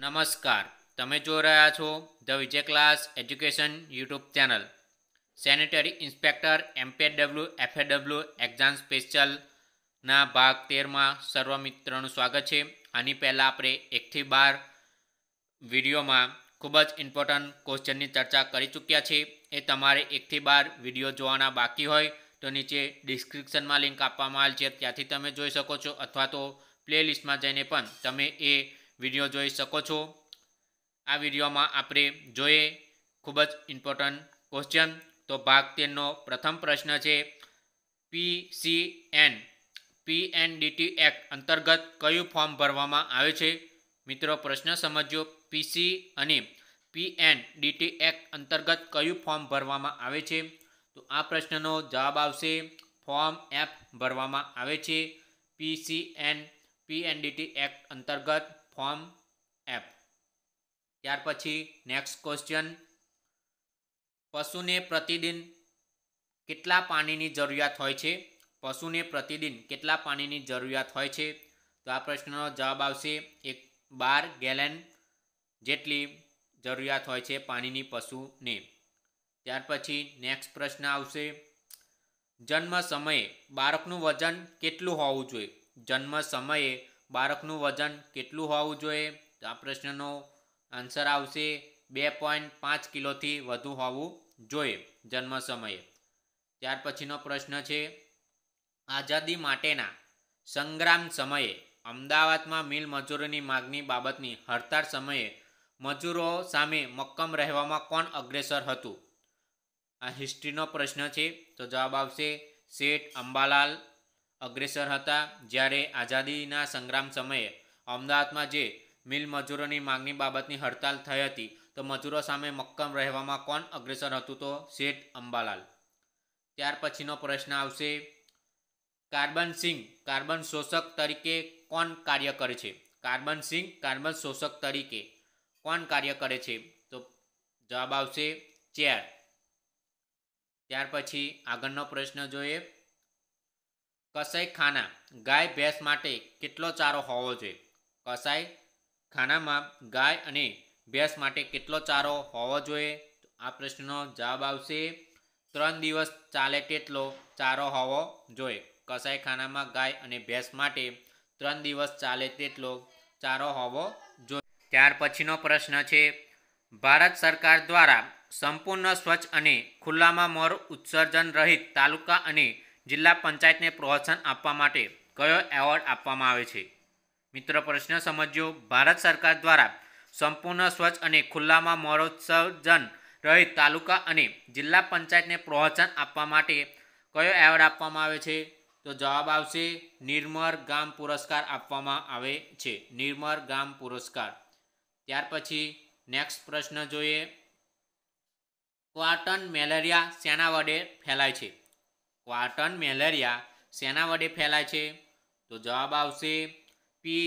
નમસ્કાર તમે જોઈ રહ્યા છો the Vijay class education YouTube channel sanitary inspector MPHW FHW exam સ્પેશિયલના ભાગ તેરમાં સર્વ મિત્રોનું સ્વાગત છે આની પહેલાં આપણે એકથી બાર વિડીયોમાં ખૂબ જ ઇમ્પોર્ટન્ટ ક્વેશ્ચનની ચર્ચા કરી ચૂક્યા છે એ તમારે એકથી બાર વિડીયો જોવાના બાકી હોય તો નીચે ડિસ્ક્રિપ્શનમાં લિંક આપવામાં આવેલ છે ત્યાંથી તમે જોઈ શકો છો અથવા તો પ્લેલિસ્ટમાં જઈને પણ તમે એ વિડીયો જોઈ શકો છો આ વિડીયોમાં આપણે જોઈએ ખૂબ જ ઇમ્પોર્ટન્ટ ક્વેશ્ચન તો ભાગ તેરનો પ્રથમ પ્રશ્ન છે P C N P N DT act અંતર્ગત કયું ફોર્મ ભરવામાં આવે છે મિત્રો પ્રશ્ન સમજો પીસી અને પી એન ડીટી એક્ટ અંતર્ગત કયું ફોર્મ ભરવામાં આવે છે તો આ પ્રશ્નનો જવાબ આવશે ફોર્મ એફ ભરવામાં આવે છે PC N PCN PNDT act અંતર્ગત ફોર્મ એપ ત્યાર પછી નેક્સ્ટ ક્વેશ્ચન પશુને પ્રતિદિન કેટલા પાણીની જરૂરિયાત હોય છે પશુને પ્રતિદિન કેટલા પાણીની જરૂરિયાત હોય છે તો આ પ્રશ્નનો જવાબ આવશે એક બાર ગેલેન જેટલી જરૂરિયાત હોય છે પાણીની પશુને ત્યાર પછી નેક્સ્ટ પ્રશ્ન આવશે જન્મ સમયે બાળકનું વજન કેટલું હોવું જોઈએ જન્મ સમયે બાળકનું વજન કેટલું હોવું જોઈએ આ પ્રશ્નનો આન્સર આવશે બે પોઈન્ટ પાંચ કિલોથી વધુ હોવું જોઈએ જન્મ સમયે ત્યાર પછીનો પ્રશ્ન છે આઝાદી માટેના સંગ્રામ સમયે અમદાવાદમાં મિલ મજૂરોની માગણી બાબતની હડતાળ સમયે મજૂરો સામે મક્કમ રહેવામાં કોણ અગ્રેસર હતું આ હિસ્ટ્રીનો પ્રશ્ન છે તો જવાબ આવશે શેઠ અંબાલાલ અગ્રેસર હતા જ્યારે આઝાદીના સંગ્રામ સમયે અમદાવાદમાં જે મિલ મજૂરોની માંગણી બાબતની હડતાલ થઈ હતી તો મજૂરો સામે મક્કમ રહેવામાં કોણ અગ્રેસર હતું તો શેઠ અંબાલાલ ત્યાર પછીનો પ્રશ્ન આવશે કાર્બન સિંગ કાર્બન શોષક તરીકે કોણ કાર્ય કરે છે કાર્બન સિંગ કાર્બન શોષક તરીકે કોણ કાર્ય કરે છે તો જવાબ આવશે ચેર ત્યાર પછી આગળનો પ્રશ્ન જોઈએ કસાઈ ખાના ગાય ભેંસ માટે કેટલો ચારો હોવો જોઈએ કસાઈ ખાનામાં ગાય અને ભેંસ માટે કેટલો ચારો હોવો જોઈએ આ પ્રશ્નનો જવાબ આવશે ત્રણ દિવસ ચાલે તેટલો ચારો હોવો જોઈએ કસાઈ ખાનામાં ગાય અને ભેંસ માટે ત્રણ દિવસ ચાલે તેટલો ચારો હોવો જોઈએ ત્યાર પછીનો પ્રશ્ન છે ભારત સરકાર દ્વારા સંપૂર્ણ સ્વચ્છ અને ખુલ્લામાં મોર ઉત્સર્જન રહિત તાલુકા અને જિલ્લા પંચાયતને પ્રોત્સાહન આપવા માટે કયો એવોર્ડ આપવામાં આવે છે મિત્ર પ્રશ્ન સમજ્યો ભારત સરકાર દ્વારા સંપૂર્ણ સ્વચ્છ અને ખુલ્લામાં મોરોત્સર્જન રહી તાલુકા અને જિલ્લા પંચાયતને પ્રોત્સાહન આપવા માટે કયો એવોર્ડ આપવામાં આવે છે તો જવાબ આવશે નિર્મર ગામ પુરસ્કાર આપવામાં આવે છે નિર્મર ગામ પુરસ્કાર ત્યાર પછી નેક્સ્ટ પ્રશ્ન જોઈએ ક્વાટન મેલેરિયા શેના વડે ફેલાય છે ક્વાટન મેલેરિયા શેના વડે ફેલાય છે તો જવાબ આવશે પી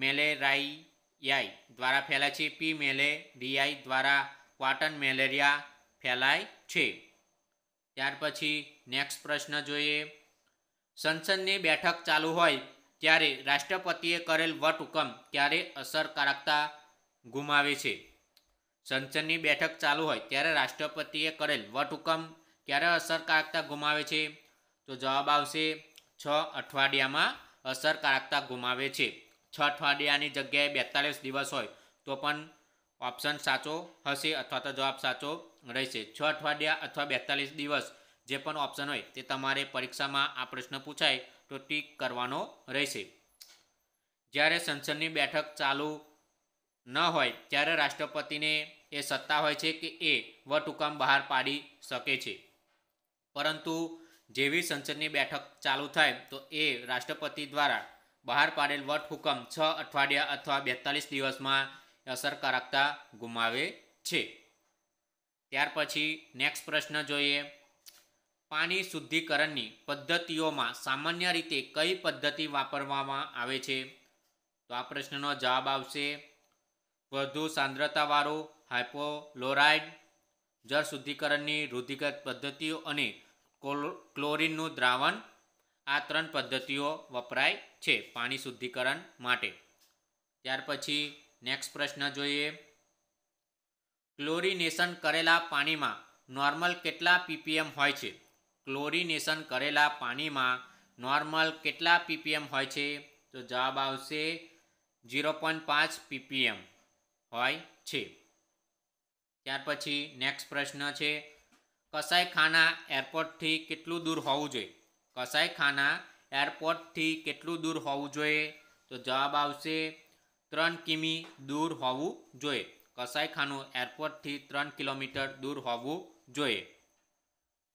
મેલેરાઈયાઈ દ્વારા ફેલાય છે પી મેલેરિયાઈ દ્વારા ક્વાટન મેલેરિયા ફેલાય છે ત્યાર પછી નેક્સ્ટ પ્રશ્ન જોઈએ સંસદની બેઠક ચાલુ હોય ત્યારે રાષ્ટ્રપતિએ કરેલ વટહુકમ ક્યારે અસરકારકતા ગુમાવે છે સંસદની બેઠક ચાલુ હોય ત્યારે રાષ્ટ્રપતિએ કરેલ વટહુકમ ક્યારે અસરકારકતા ગુમાવે છે તો જવાબ આવશે છ અઠવાડિયામાં અસરકારકતા ગુમાવે છે છ અઠવાડિયાની જગ્યાએ બેતાલીસ દિવસ હોય તો પણ ઓપ્શન સાચો હશે અથવા તો જવાબ સાચો રહેશે છ અઠવાડિયા અથવા બેતાલીસ દિવસ જે પણ ઓપ્શન હોય તે તમારે પરીક્ષામાં આ પ્રશ્ન પૂછાય તો ટીક કરવાનો રહેશે જ્યારે સંસદની બેઠક ચાલુ ન હોય ત્યારે રાષ્ટ્રપતિને એ સત્તા હોય છે કે એ વટહુકમ બહાર પાડી શકે છે પરંતુ જેવી સંસદની બેઠક ચાલુ થાય તો એ રાષ્ટ્રપતિ દ્વારા બહાર પાડેલ વટ હુકમ છ અઠવાડિયા અથવા બેતાલીસ દિવસમાં અસરકારકતા ગુમાવે છે ત્યાર પછી નેક્સ્ટ પ્રશ્ન જોઈએ પાણી શુદ્ધિકરણની પદ્ધતિઓમાં સામાન્ય રીતે કઈ પદ્ધતિ વાપરવામાં આવે છે તો આ પ્રશ્નનો જવાબ આવશે વધુ સાંદ્રતાવાળું હાઇપોલોરાઇડ જળ શુદ્ધિકરણની રુધિગત પદ્ધતિઓ અને ક્લોરીનનું દ્રાવણ આ ત્રણ પદ્ધતિઓ વપરાય છે પાણી શુદ્ધિકરણ માટે ત્યાર પછી નેક્સ્ટ પ્રશ્ન જોઈએ ક્લોરિનેશન કરેલા પાણીમાં નોર્મલ કેટલા પીપીએમ હોય છે ક્લોરિનેશન કરેલા પાણીમાં નોર્મલ કેટલા પીપીએમ હોય છે તો જવાબ આવશે ઝીરો પોઈન્ટ પાંચ પીપીએમ હોય છે ત્યાર પછી નેક્સ્ટ પ્રશ્ન છે કસાઈખાના એરપોર્ટથી કેટલું દૂર હોવું જોઈએ કસાઈખાના એરપોર્ટથી કેટલું દૂર હોવું જોઈએ તો જવાબ આવશે ત્રણ કિમી દૂર હોવું જોઈએ કસાઈખાનું એરપોર્ટથી ત્રણ કિલોમીટર દૂર હોવું જોઈએ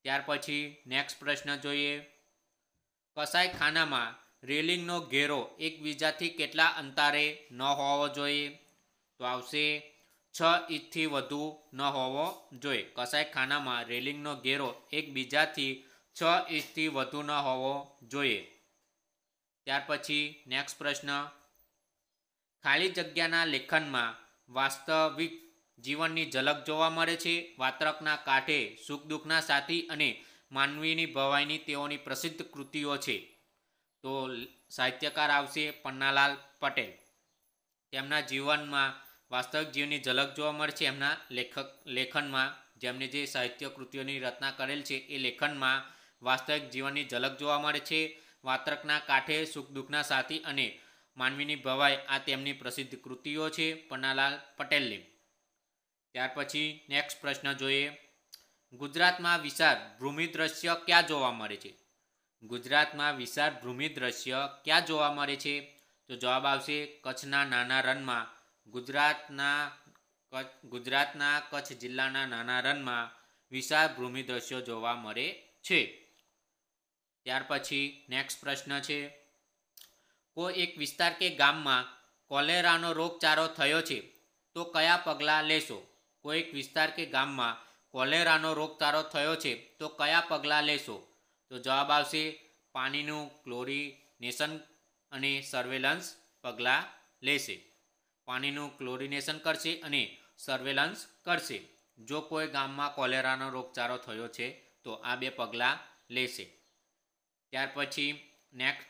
ત્યાર પછી નેક્સ્ટ પ્રશ્ન જોઈએ કસાઈખાનામાં રેલિંગનો ઘેરો એકબીજાથી કેટલા અંતરે ન હોવો જોઈએ તો આવશે છ ઇંચથી વધુ ન હોવો જોઈએ કસાઈખાનામાં રેલિંગનો ઘેરો એકબીજાથી છ ઇંચથી વધુ ન હોવો જોઈએ ત્યાર પછી નેક્સ્ટ પ્રશ્ન ખાલી જગ્યાના લેખનમાં વાસ્તવિક જીવનની ઝલક જોવા મળે છે વાત્રકના કાંઠે સુખ દુઃખના સાથી અને માનવીની ભવાઈની તેઓની પ્રસિદ્ધ કૃતિઓ છે તો સાહિત્યકાર આવશે પન્નાલાલ પટેલ તેમના જીવનમાં વાસ્તવિક જીવની ઝલક જોવા મળશે એમના લેખક લેખનમાં જેમને જે સાહિત્ય કૃતિઓની રચના કરેલ છે એ લેખનમાં વાસ્તવિક જીવનની ઝલક જોવા મળે છે વાત્રકના કાંઠે સુખ દુઃખના સાથી અને માનવીની ભવાઈ આ તેમની પ્રસિદ્ધ કૃતિઓ છે પન્નાલાલ પટેલની ત્યાર પછી નેક્સ્ટ પ્રશ્ન જોઈએ ગુજરાતમાં વિશાળ ભૂમિ દ્રશ્ય ક્યાં જોવા મળે છે ગુજરાતમાં વિશાળ ભૂમિ દ્રશ્ય ક્યાં જોવા મળે છે તો જવાબ આવશે કચ્છના નાના રનમાં ગુજરાતના કચ્છ ગુજરાતના કચ્છ જિલ્લાના નાના રનમાં વિશાળ ભૂમિ દ્રશ્યો જોવા મળે છે ત્યાર પછી નેક્સ્ટ પ્રશ્ન છે કોઈ એક વિસ્તાર કે ગામમાં કોલેરાનો રોગચારો થયો છે તો કયા પગલાં લેશો કોઈ એક વિસ્તાર કે ગામમાં કોલેરાનો રોગચારો થયો છે તો કયા પગલાં લેશો તો જવાબ આવશે પાણીનું ક્લોરિનેશન અને સર્વેલન્સ પગલાં લેશે પાણીનું ક્લોરિનેશન કરશે અને સર્વેલન્સ કરશે જો કોઈ ગામમાં કોલેરાનો રોગચારો થયો છે તો આ બે પગલાં લેશે ત્યાર પછી નેક્સ્ટ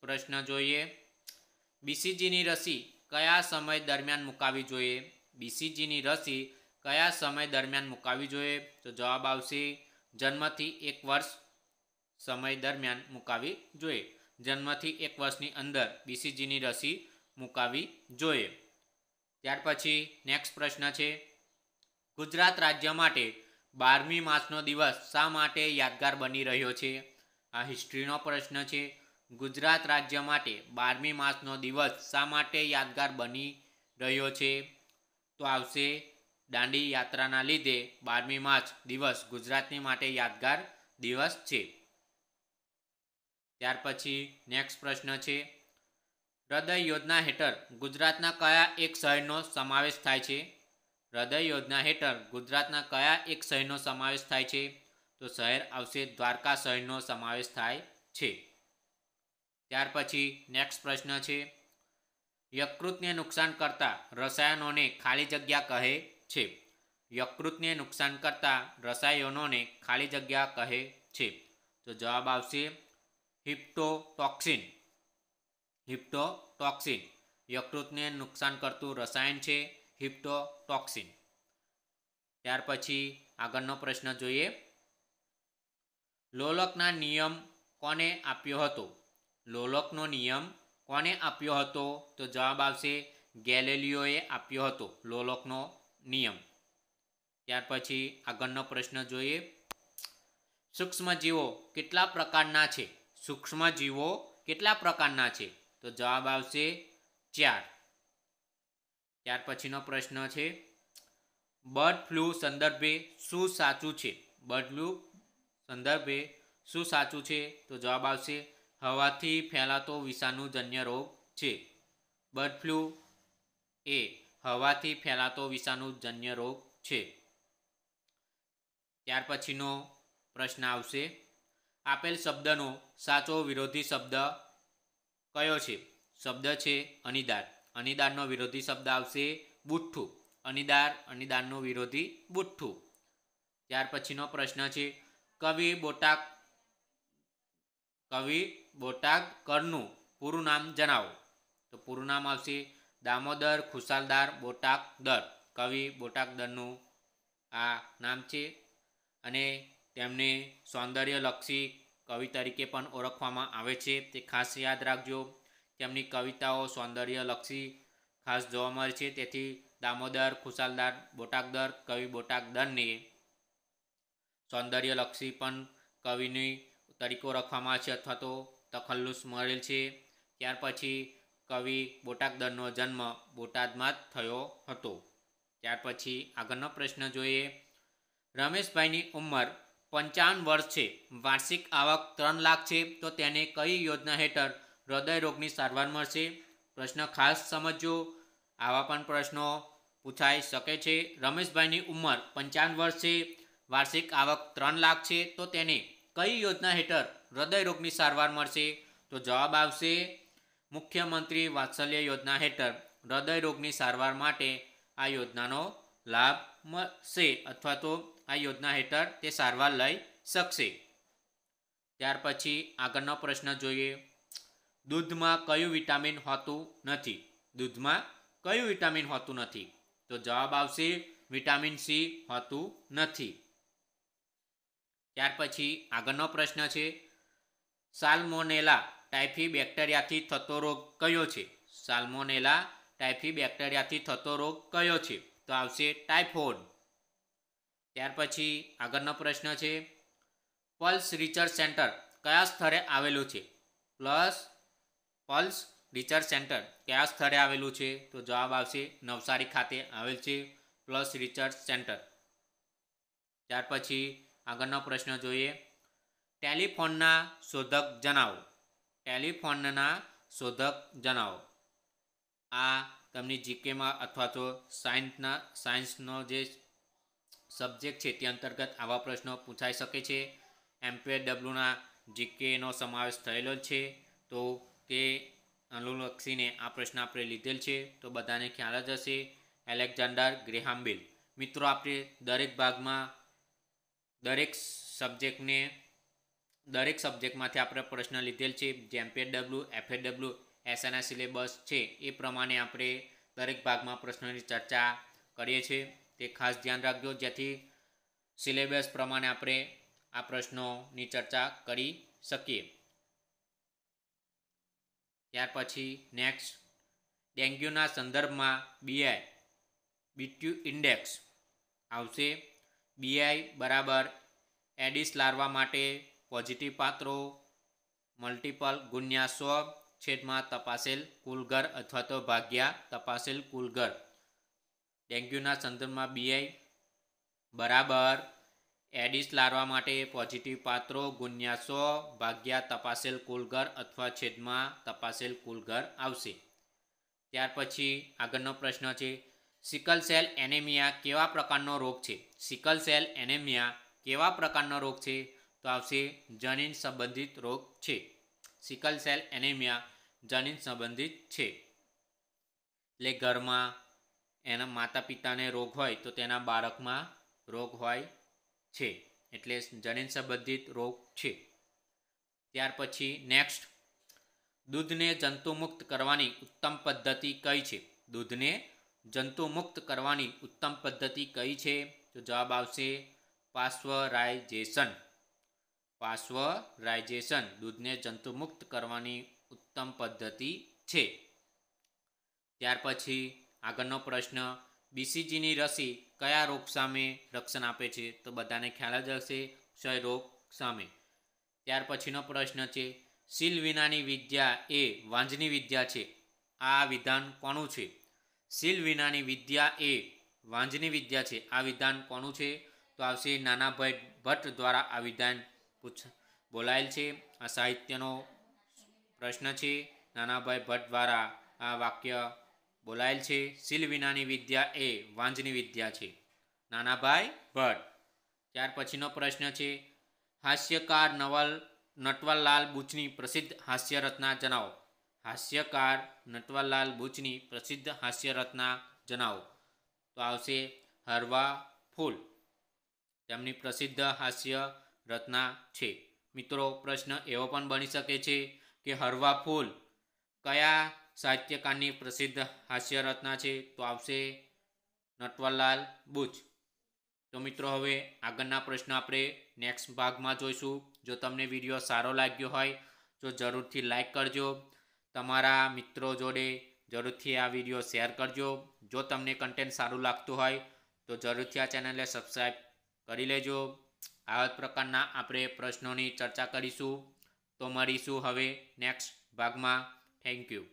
પ્રશ્ન જોઈએ બીસીજીની રસી કયા સમય દરમિયાન મુકાવી જોઈએ બીસીજીની રસી કયા સમય દરમિયાન મુકાવી જોઈએ તો જવાબ આવશે જન્મથી એક વર્ષ સમય દરમિયાન મુકાવી જોઈએ જન્મથી એક વર્ષની અંદર બીસીજીની રસી મુકાવી જોઈએ ત્યાર પછી નેક્સ્ટ પ્રશ્ન છે ગુજરાત રાજ્ય માટે બારમી માસનો દિવસ શા માટે યાદગાર બની રહ્યો છે આ હિસ્ટ્રીનો પ્રશ્ન છે ગુજરાત રાજ્ય માટે બારમી માસનો દિવસ શા માટે યાદગાર બની રહ્યો છે તો આવશે દાંડી યાત્રાના લીધે બારમી માર્ચ દિવસ ગુજરાતની માટે યાદગાર દિવસ છે ત્યાર પછી નેક્સ્ટ પ્રશ્ન છે હૃદય યોજના હેઠળ ગુજરાતના કયા એક શહેરનો સમાવેશ થાય છે હૃદય યોજના હેઠળ ગુજરાતના કયા એક શહેરનો સમાવેશ થાય છે તો શહેર આવશે દ્વારકા શહેરનો સમાવેશ થાય છે ત્યાર પછી નેક્સ્ટ પ્રશ્ન છે યકૃતને નુકસાન કરતા રસાયણોને ખાલી જગ્યા કહે છે યકૃતને નુકસાન કરતા રસાયણોને ખાલી જગ્યા કહે છે તો જવાબ આવશે હિપ્ટોટોક્સિન હિપ્ટોટોક્સિન યકૃતને નુકસાન કરતું રસાયણ છે હિપ્ટોટોક્સિન ત્યાર પછી આગળનો પ્રશ્ન જોઈએ લોલકના નિયમ કોને આપ્યો હતો લોલકનો નિયમ કોને આપ્યો હતો તો જવાબ આવશે ગેલેલિયોએ આપ્યો હતો લોલકનો નિયમ ત્યાર પછી આગળનો પ્રશ્ન જોઈએ સૂક્ષ્મજીવો કેટલા પ્રકારના છે સૂક્ષ્મજીવો કેટલા પ્રકારના છે તો જવાબ આવશે ચાર ત્યાર પછીનો પ્રશ્ન છે બર્ડ ફ્લૂ સંદર્ભે શું સાચું છે બર્ડ ફ્લૂ સંદર્ભે શું સાચું છે તો જવાબ આવશે હવાથી ફેલાતો વિષાણુજન્ય રોગ છે બર્ડ ફ્લૂ એ હવાથી ફેલાતો વિષાણુજન્ય રોગ છે ત્યાર પછીનો પ્રશ્ન આવશે આપેલ શબ્દનો સાચો વિરોધી શબ્દ કયો છે શબ્દ છે અનિદાર અનિદારનો વિરોધી શબ્દ આવશે બુઠ્ઠું અનિદાર અનિદારનો વિરોધી બુઠ્ઠું ત્યાર પછીનો પ્રશ્ન છે કવિ બોટાક કવિ બોટાક કરનું પૂરું નામ જણાવો તો પૂરું નામ આવશે દામોદર ખુશાલદાર બોટાક દર કવિ બોટાક દરનું આ નામ છે અને તેમને સૌંદર્યલક્ષી કવિ તરીકે પણ ઓળખવામાં આવે છે તે ખાસ યાદ રાખજો તેમની કવિતાઓ સૌંદર્યલક્ષી ખાસ જોવા મળે છે તેથી દામોદર ખુશાલદાર બોટાકદર કવિ બોટાકદરને સૌંદર્યલક્ષી પણ કવિની તરીકે ઓળખવામાં છે અથવા તો તખલ્લુસ મળેલ છે ત્યાર પછી કવિ બોટાકદરનો જન્મ બોટાદમાં જ થયો હતો ત્યાર પછી આગળનો પ્રશ્ન જોઈએ રમેશભાઈની ઉંમર પંચાવન વર્ષ છે વાર્ષિક આવક ત્રણ લાખ છે તો તેને કઈ યોજના હેઠળ હૃદયરોગની સારવાર મળશે પ્રશ્ન ખાસ સમજો આવા પણ પ્રશ્નો પૂછાઈ શકે છે રમેશભાઈની ઉંમર પંચાવન વર્ષ છે વાર્ષિક આવક ત્રણ લાખ છે તો તેને કઈ યોજના હેઠળ હૃદય રોગની સારવાર મળશે તો જવાબ આવશે મુખ્યમંત્રી વાત્સલ્ય યોજના હેઠળ હૃદયરોગની સારવાર માટે આ યોજનાનો લાભ મળશે અથવા તો આ યોજના હેઠળ તે સારવાર લઈ શકશે ત્યાર પછી આગળનો પ્રશ્ન જોઈએ દૂધમાં કયું વિટામિન હોતું નથી દૂધમાં કયું વિટામિન હોતું નથી તો જવાબ આવશે વિટામિન સી હોતું નથી ત્યાર પછી આગળનો પ્રશ્ન છે સાલ્મોનેલા ટાઇફી બેક્ટેરિયાથી થતો રોગ કયો છે સાલ્મોનેલા ટાઇફી બેક્ટેરિયાથી થતો રોગ કયો છે તો આવશે ટાઇફોઇડ ત્યાર પછી આગળનો પ્રશ્ન છે પલ્સ રિસર્ચ સેન્ટર કયા સ્થળે આવેલું છે પ્લસ પલ્સ રિસર્ચ સેન્ટર કયા સ્થળે આવેલું છે તો જવાબ આવશે નવસારી ખાતે આવેલ છે પ્લસ રિસર્ચ સેન્ટર ત્યાર પછી આગળનો પ્રશ્ન જોઈએ ટેલિફોનના શોધક જણાવો ટેલિફોનના શોધક જણાવો આ તમને જીકેમાં અથવા તો સાયન્સના સાયન્સનો જે સબ્જેક્ટ છે તે અંતર્ગત આવા પ્રશ્નો પૂછાઈ શકે છે એમપીએડબ્લ્યુના જીકેનો સમાવેશ થયેલો છે તો તે અનુલક્ષીને આ પ્રશ્ન આપણે લીધેલ છે તો બધાને ખ્યાલ જ હશે એલેક્ઝાન્ડર ગ્રેહામબિલ મિત્રો આપણે દરેક ભાગમાં દરેક સબ્જેક્ટને દરેક સબ્જેક્ટમાંથી આપણે પ્રશ્ન લીધેલ છે જેમ પીએડબલ્યુ એફએડબલ્યુ એસઆના સિલેબસ છે એ પ્રમાણે આપણે દરેક ભાગમાં પ્રશ્નોની ચર્ચા કરીએ છીએ તે ખાસ ધ્યાન રાખજો જેથી સિલેબસ પ્રમાણે આપણે આ પ્રશ્નોની ચર્ચા કરી શકીએ ત્યાર પછી નેક્સ્ટ ડેન્ગ્યુના સંદર્ભમાં બીઆઈ બીટ્યુ ઇન્ડેક્સ આવશે બીઆઈ બરાબર એડિસ લારવા માટે પોઝિટિવ પાત્રો મલ્ટિપલ ગુન્યા સ્વ છેદમાં તપાસેલ કુલઘર અથવા તો ભાગ્યા તપાસેલ કુલ ઘર ડેન્ગ્યુના સંદર્ભમાં બીઆઈ બરાબર એડિસ લારવા માટે પોઝિટિવ પાત્રો ગુણ્યા સો ભાગ્યા તપાસેલ કુલઘર અથવા છેદમાં તપાસેલ કુલઘર આવશે ત્યાર પછી આગળનો પ્રશ્ન છે સિકલ સેલ એનેમિયા કેવા પ્રકારનો રોગ છે સિકલ સેલ એનેમિયા કેવા પ્રકારનો રોગ છે તો આવશે જનીન સંબંધિત રોગ છે સિકલ સેલ એનેમિયા જનીન સંબંધિત છે એટલે ઘરમાં એના માતા પિતાને રોગ હોય તો તેના બાળકમાં રોગ હોય છે એટલે જનીન સંબંધિત રોગ છે ત્યાર પછી નેક્સ્ટ દૂધને જંતુમુક્ત કરવાની ઉત્તમ પદ્ધતિ કઈ છે દૂધને જંતુમુક્ત કરવાની ઉત્તમ પદ્ધતિ કઈ છે તો જવાબ આવશે પાશ્વરાઇઝેશન પાશ્વરાઇઝેશન દૂધને જંતુમુક્ત કરવાની ઉત્તમ પદ્ધતિ છે ત્યાર પછી આગળનો પ્રશ્ન બીસીજીની રસી કયા રોગ સામે રક્ષણ આપે છે તો બધાને ખ્યાલ જ હશે ક્ષય રોગ સામે ત્યાર પછીનો પ્રશ્ન છે શીલ વિનાની વિદ્યા એ વાંજની વિદ્યા છે આ વિધાન કોનું છે શીલ વિનાની વિદ્યા એ વાંજની વિદ્યા છે આ વિધાન કોનું છે તો આવશે નાનાભાઈ ભટ્ટ દ્વારા આ વિધાન પૂછ બોલાયેલ છે આ સાહિત્યનો પ્રશ્ન છે નાનાભાઈ ભટ્ટ દ્વારા આ વાક્ય બોલાયેલ છે શીલ વિનાની વિદ્યા એ વાંજની વિદ્યા છે નાનાભાઈ ભટ્ટ ત્યાર પછીનો પ્રશ્ન છે હાસ્યકાર નવલ નટવરલાલ બુચની પ્રસિદ્ધ હાસ્ય રચના જણાવો હાસ્યકાર નટવરલાલ બુચની પ્રસિદ્ધ હાસ્ય રચના જણાવો તો આવશે હરવા ફૂલ તેમની પ્રસિદ્ધ હાસ્ય રચના છે મિત્રો પ્રશ્ન એવો પણ બની શકે છે કે હરવા ફૂલ કયા સાહિત્યકારની પ્રસિદ્ધ હાસ્યરચના છે તો આવશે નટવરલાલ બુચ તો મિત્રો હવે આગળના પ્રશ્ન આપણે નેક્સ્ટ ભાગમાં જોઈશું જો તમને વિડીયો સારો લાગ્યો હોય તો જરૂરથી લાઈક કરજો તમારા મિત્રો જોડે જરૂરથી આ વિડીયો શેર કરજો જો તમને કન્ટેન્ટ સારું લાગતું હોય તો જરૂરથી આ ચેનલને સબસ્ક્રાઈબ કરી લેજો આવા પ્રકારના આપણે પ્રશ્નોની ચર્ચા કરીશું તો મળીશું હવે નેક્સ્ટ ભાગમાં થેન્ક યુ